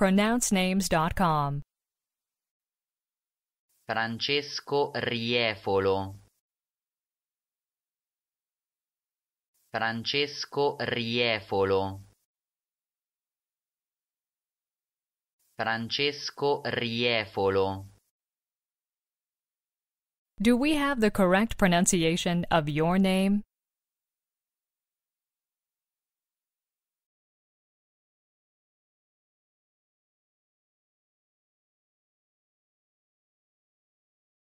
pronouncenames.com. Francesco Riefolo Francesco Riefolo Francesco Riefolo Do we have the correct pronunciation of your name?